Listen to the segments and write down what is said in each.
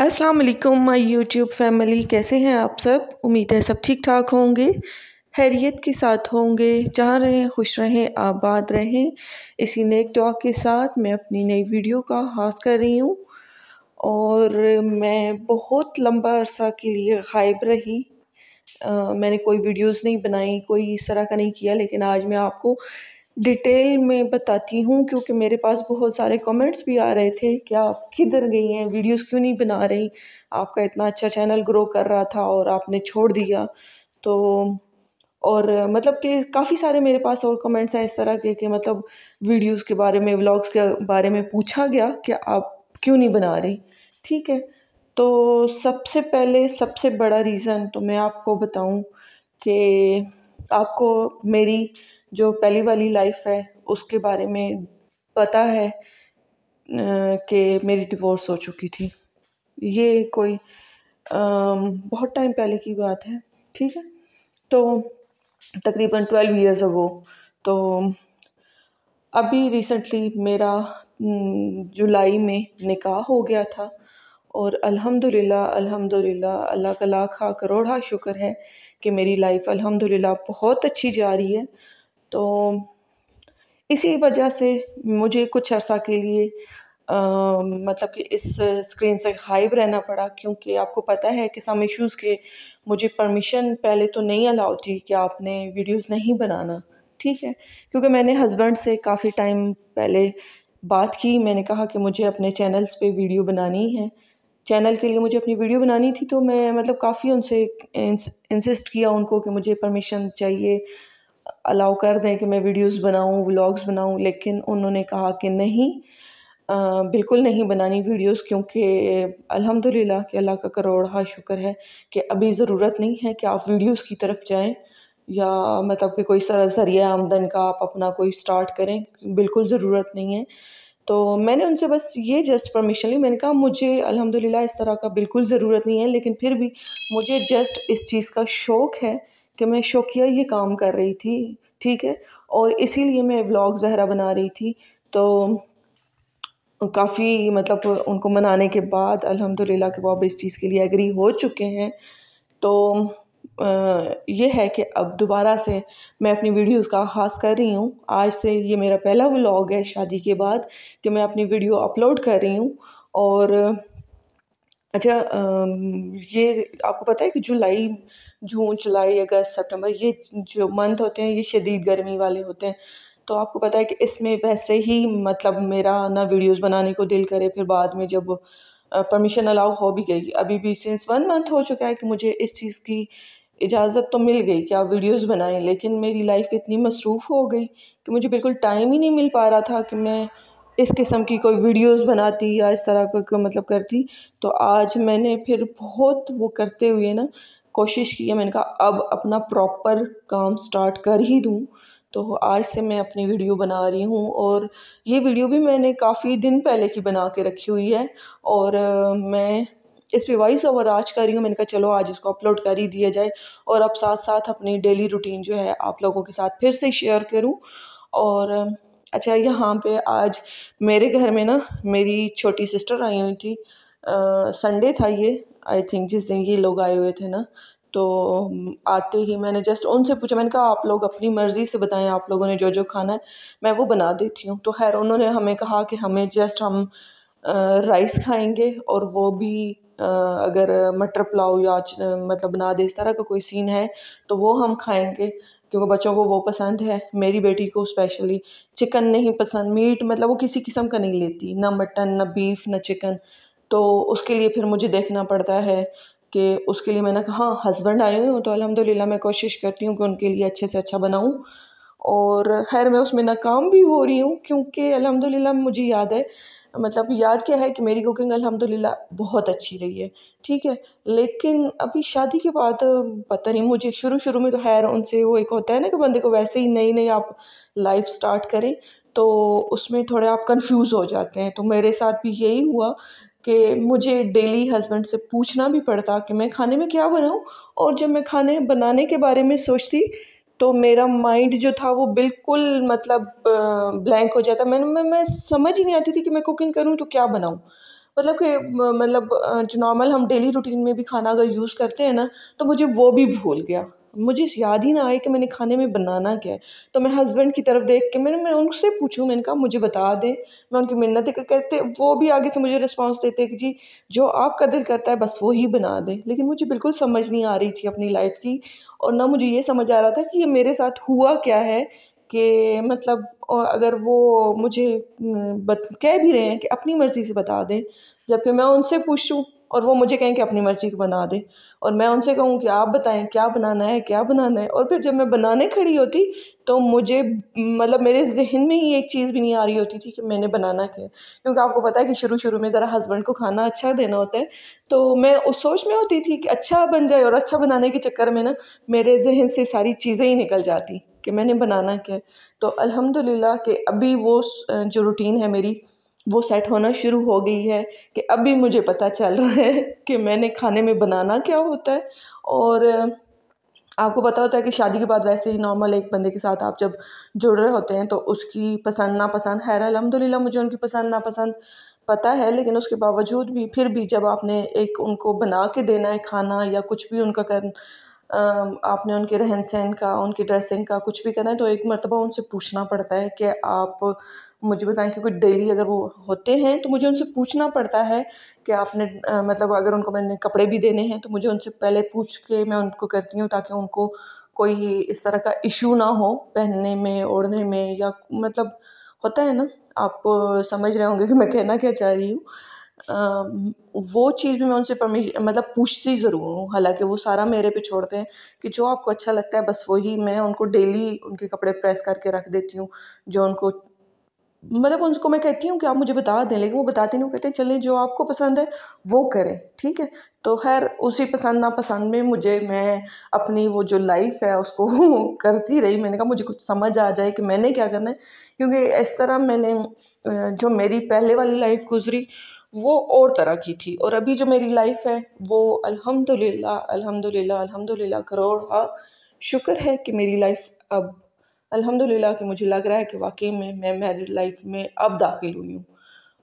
अस्सलाम वालेकुम my YouTube family कैसे हैं आप सब उम्मीद है सब ठीक ठाक होंगे हैरियत के साथ होंगे जहाँ रहें खुश रहें आबाद रहें इसी नेक टॉक के साथ मैं अपनी नई वीडियो का हास कर रही हूँ और मैं बहुत लंबा अरसा के लिए गायब रही आ, मैंने कोई वीडियोस नहीं बनाई कोई इस तरह का नहीं किया लेकिन आज मैं आपको डिटेल में बताती हूँ क्योंकि मेरे पास बहुत सारे कमेंट्स भी आ रहे थे कि आप किधर गई हैं वीडियोस क्यों नहीं बना रही आपका इतना अच्छा चैनल ग्रो कर रहा था और आपने छोड़ दिया तो और मतलब कि काफ़ी सारे मेरे पास और कमेंट्स हैं इस तरह के कि मतलब वीडियोस के बारे में व्लॉग्स के बारे में पूछा गया कि आप क्यों नहीं बना रही ठीक है तो सबसे पहले सबसे बड़ा रीज़न तो मैं आपको बताऊँ कि आपको मेरी जो पहली वाली लाइफ है उसके बारे में पता है कि मेरी डिवोर्स हो चुकी थी ये कोई बहुत टाइम पहले की बात है ठीक है तो तकरीबन ट्वेल्व इयर्स अगो तो अभी रिसेंटली मेरा जुलाई में निकाह हो गया था और अल्हम्दुलिल्लाह अल्हम्दुलिल्लाह अल्लाह का लाखा करोड़ा शुक्र है कि मेरी लाइफ अल्हम्दुलिल्लाह बहुत अच्छी जा रही है तो इसी वजह से मुझे कुछ अरसा के लिए आ, मतलब कि इस स्क्रीन से हाइब रहना पड़ा क्योंकि आपको पता है कि सम इश्यूज़ के मुझे परमिशन पहले तो नहीं अलाउ थी कि आपने वीडियोस नहीं बनाना ठीक है क्योंकि मैंने हस्बैंड से काफ़ी टाइम पहले बात की मैंने कहा कि मुझे अपने चैनल्स पे वीडियो बनानी है चैनल के लिए मुझे अपनी वीडियो बनानी थी तो मैं मतलब काफ़ी उनसे इंसिस्ट किया उनको कि मुझे परमिशन चाहिए अलाउ कर दें कि मैं वीडियोस बनाऊं व्लॉग्स बनाऊं लेकिन उन्होंने कहा कि नहीं आ, बिल्कुल नहीं बनानी वीडियोस क्योंकि अल्हम्दुलिल्लाह कि अल्लाह का करोड़ा शुक्र है कि अभी ज़रूरत नहीं है कि आप वीडियोस की तरफ जाएं या मतलब कि कोई सारा ज़रिया आमदन का आप अपना कोई स्टार्ट करें बिल्कुल ज़रूरत नहीं है तो मैंने उनसे बस ये जस्ट परमिशन ली मैंने कहा मुझे अलहमदिल्ला इस तरह का बिल्कुल ज़रूरत नहीं है लेकिन फिर भी मुझे जस्ट इस चीज़ का शौक़ है कि मैं शौकिया ये काम कर रही थी ठीक है और इसीलिए मैं व्लॉग्स वगैरह बना रही थी तो काफ़ी मतलब उनको मनाने के बाद अल्हम्दुलिल्लाह के वो अब इस चीज़ के लिए एग्री हो चुके हैं तो ये है कि अब दोबारा से मैं अपनी वीडियोस का आगाज़ कर रही हूँ आज से ये मेरा पहला व्लॉग है शादी के बाद कि मैं अपनी वीडियो अपलोड कर रही हूँ और अच्छा ये आपको पता है कि जुलाई जून जुलाई अगस्त सितंबर ये जो मंथ होते हैं ये शदीद गर्मी वाले होते हैं तो आपको पता है कि इसमें वैसे ही मतलब मेरा ना वीडियोस बनाने को दिल करे फिर बाद में जब परमिशन अलाउ हो भी गई अभी भी सिंस वन मंथ हो चुका है कि मुझे इस चीज़ की इजाज़त तो मिल गई कि आप वीडियोज़ बनाएं लेकिन मेरी लाइफ इतनी मसरूफ़ हो गई कि मुझे बिल्कुल टाइम ही नहीं मिल पा रहा था कि मैं इस किस्म की कोई वीडियोस बनाती या इस तरह का मतलब करती तो आज मैंने फिर बहुत वो करते हुए ना कोशिश की है मैंने कहा अब अपना प्रॉपर काम स्टार्ट कर ही दूँ तो आज से मैं अपनी वीडियो बना रही हूँ और ये वीडियो भी मैंने काफ़ी दिन पहले की बना के रखी हुई है और मैं इस पर वॉइस ओवर आज कर रही हूँ मैंने कहा चलो आज इसको अपलोड कर ही दिया जाए और अब साथ साथ अपनी डेली रूटीन जो है आप लोगों के साथ फिर से शेयर करूँ और अच्छा यहाँ पे आज मेरे घर में ना मेरी छोटी सिस्टर आई हुई थी संडे था ये आई थिंक जिस दिन ये लोग आए हुए थे ना तो आते ही मैंने जस्ट उनसे पूछा मैंने कहा आप लोग अपनी मर्ज़ी से बताएं आप लोगों ने जो जो खाना है मैं वो बना देती हूँ तो खैर उन्होंने हमें कहा कि हमें जस्ट हम राइस खाएंगे और वो भी अगर मटर पुलाव या मतलब बना दे इस तरह का कोई सीन है तो वो हम खाएंगे क्योंकि बच्चों को वो पसंद है मेरी बेटी को स्पेशली चिकन नहीं पसंद मीट मतलब वो किसी किस्म का नहीं लेती ना मटन ना बीफ ना चिकन तो उसके लिए फिर मुझे देखना पड़ता है कि उसके लिए मैंने कहा हाँ हस्बैंड आए हुए हैं तो अलहमदिल्ला मैं कोशिश करती हूँ कि उनके लिए अच्छे से अच्छा बनाऊँ और खैर मैं उसमें नाकाम भी हो रही हूँ क्योंकि अलहमदिल्ला मुझे याद है मतलब याद क्या है कि मेरी कुकिंग अल्हम्दुलिल्लाह बहुत अच्छी रही है ठीक है लेकिन अभी शादी के बाद पता नहीं मुझे शुरू शुरू में तो खैर उनसे वो एक होता है ना कि बंदे को वैसे ही नई नई आप लाइफ स्टार्ट करें तो उसमें थोड़े आप कंफ्यूज हो जाते हैं तो मेरे साथ भी यही हुआ कि मुझे डेली हस्बैंड से पूछना भी पड़ता कि मैं खाने में क्या बनाऊँ और जब मैं खाने बनाने के बारे में सोचती तो मेरा माइंड जो था वो बिल्कुल मतलब ब्लैंक हो जाता मैंने मैं मैं समझ ही नहीं आती थी कि मैं कुकिंग करूँ तो क्या बनाऊँ मतलब कि मतलब जो नॉर्मल हम डेली रूटीन में भी खाना अगर यूज़ करते हैं ना तो मुझे वो भी भूल गया मुझे याद ही ना आए कि मैंने खाने में बनाना क्या है तो मैं हस्बैंड की तरफ देख के मैंने मैं उनसे पूछूँ मैंने कहा मुझे बता दें मैं उनकी मिन्नत कहते वो भी आगे से मुझे रिस्पॉन्स देते कि जी जो आपका दिल करता है बस वो ही बना दें लेकिन मुझे बिल्कुल समझ नहीं आ रही थी अपनी लाइफ की और ना मुझे ये समझ आ रहा था कि ये मेरे साथ हुआ क्या है कि मतलब अगर वो मुझे कह भी रहे हैं कि अपनी मर्ज़ी से बता दें जबकि मैं उनसे पूछूँ और वो मुझे कहें कि अपनी मर्ज़ी को बना दे और मैं उनसे कहूँ कि आप बताएं क्या बनाना है क्या बनाना है और फिर जब मैं बनाने खड़ी होती तो मुझे मतलब मेरे जहन में ही एक चीज़ भी नहीं आ रही होती थी कि मैंने बनाना क्या क्योंकि आपको पता है कि शुरू शुरू में ज़रा हस्बैंड को खाना अच्छा देना होता है तो मैं उस सोच में होती थी कि अच्छा बन जाए और अच्छा बनाने के चक्कर में ना मेरे जहन से सारी चीज़ें ही निकल जाती कि मैंने बनाना क्या है तो अलहमदिल्ला के अभी वो जो रूटीन है मेरी वो सेट होना शुरू हो गई है कि अब भी मुझे पता चल रहा है कि मैंने खाने में बनाना क्या होता है और आपको पता होता है कि शादी के बाद वैसे ही नॉर्मल एक बंदे के साथ आप जब जुड़ रहे होते हैं तो उसकी पसंद नापसंद खैर अलहमदिल्ला मुझे उनकी पसंद नापसंद पता है लेकिन उसके बावजूद भी फिर भी जब आपने एक उनको बना के देना है खाना या कुछ भी उनका कर आपने उनके रहन सहन का उनकी ड्रेसिंग का कुछ भी करना है तो एक मरतबा उनसे पूछना पड़ता है कि आप मुझे बताएं क्योंकि डेली अगर वो होते हैं तो मुझे उनसे पूछना पड़ता है कि आपने मतलब अगर उनको मैंने कपड़े भी देने हैं तो मुझे उनसे पहले पूछ के मैं उनको करती हूँ ताकि उनको कोई इस तरह का इशू ना हो पहनने में ओढ़ने में या मतलब होता है ना आप समझ रहे होंगे कि मैं कहना क्या चाह रही हूँ वो चीज़ भी मैं उनसे परमिशन मतलब पूछती ज़रूर हूँ हालांकि वो सारा मेरे पे छोड़ते हैं कि जो आपको अच्छा लगता है बस वही मैं उनको डेली उनके कपड़े प्रेस करके रख देती हूँ जो उनको मतलब उनको मैं कहती हूँ कि आप मुझे बता दें लेकिन वो बताते नहीं वो कहते हैं चलें जो आपको पसंद है वो करें ठीक है तो खैर उसी पसंद नापसंद में मुझे मैं अपनी वो जो लाइफ है उसको करती रही मैंने कहा मुझे कुछ समझ आ जाए कि मैंने क्या करना है क्योंकि इस तरह मैंने जो मेरी पहले वाली लाइफ गुजरी वो और तरह की थी और अभी जो मेरी लाइफ है वो अलहमदिल्ला अलहमदिल्ला अलहमदिल्ला करोड़ हाँ शुक्र है कि मेरी लाइफ अब अल्हम्दुलिल्लाह कि मुझे लग रहा है कि वाकई में मैं मैरिड लाइफ में अब दाखिल हुई हूँ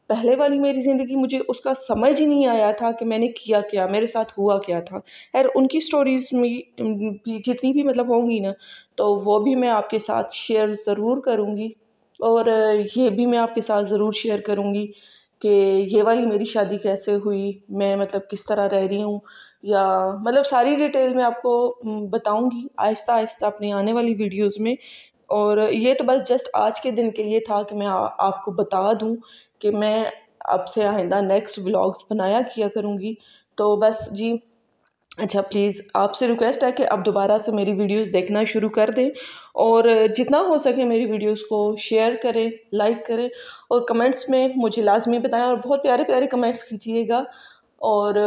पहले वाली मेरी ज़िंदगी मुझे उसका समझ ही नहीं आया था कि मैंने किया क्या मेरे साथ हुआ क्या था खैर उनकी स्टोरीज़ में भी जितनी भी मतलब होंगी ना तो वो भी मैं आपके साथ शेयर ज़रूर करूँगी और ये भी मैं आपके साथ ज़रूर शेयर करूँगी कि ये वाली मेरी शादी कैसे हुई मैं मतलब किस तरह रह रही हूँ या मतलब सारी डिटेल मैं आपको बताऊँगी आहिस्ता आहिस्ता अपने आने वाली वीडियोज़ में और ये तो बस जस्ट आज के दिन के लिए था कि मैं आ, आपको बता दूं कि मैं अब से आइंदा नेक्स्ट व्लॉग्स बनाया किया करूँगी तो बस जी अच्छा प्लीज़ आपसे रिक्वेस्ट है कि आप दोबारा से मेरी वीडियोस देखना शुरू कर दें और जितना हो सके मेरी वीडियोस को शेयर करें लाइक करें और कमेंट्स में मुझे लाजमी बताएं और बहुत प्यारे प्यारे कमेंट्स कीजिएगा और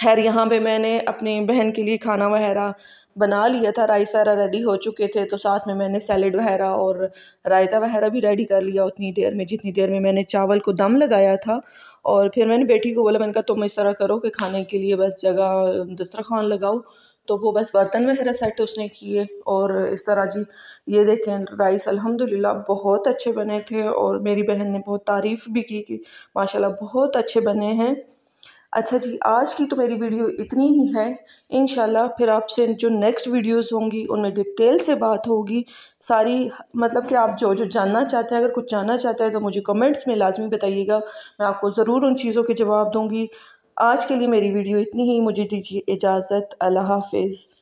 खैर यहाँ पे मैंने अपनी बहन के लिए खाना वगैरह बना लिया था राइस वगैरह रेडी हो चुके थे तो साथ में मैंने सैलड वगैरह और रायता वगैरह भी रेडी कर लिया उतनी देर में जितनी देर में मैंने चावल को दम लगाया था और फिर मैंने बेटी को बोला मैंने कहा तुम इस तरह करो कि खाने के लिए बस जगह दस्तरखान लगाओ तो वो बस बर्तन वगैरह सेट उसने किए और इस तरह जी ये देखें राइस अल्हम्दुलिल्लाह बहुत अच्छे बने थे और मेरी बहन ने बहुत तारीफ़ भी की कि माशाल्लाह बहुत अच्छे बने हैं अच्छा जी आज की तो मेरी वीडियो इतनी ही है इन फिर आपसे जो नेक्स्ट वीडियोस होंगी उनमें डिटेल से बात होगी सारी मतलब कि आप जो जो जानना चाहते हैं अगर कुछ जानना चाहते हैं तो मुझे कमेंट्स में लाजमी बताइएगा मैं आपको ज़रूर उन चीज़ों के जवाब दूँगी आज के लिए मेरी वीडियो इतनी ही मुझे दीजिए इजाज़त अल्लाह हाफिज़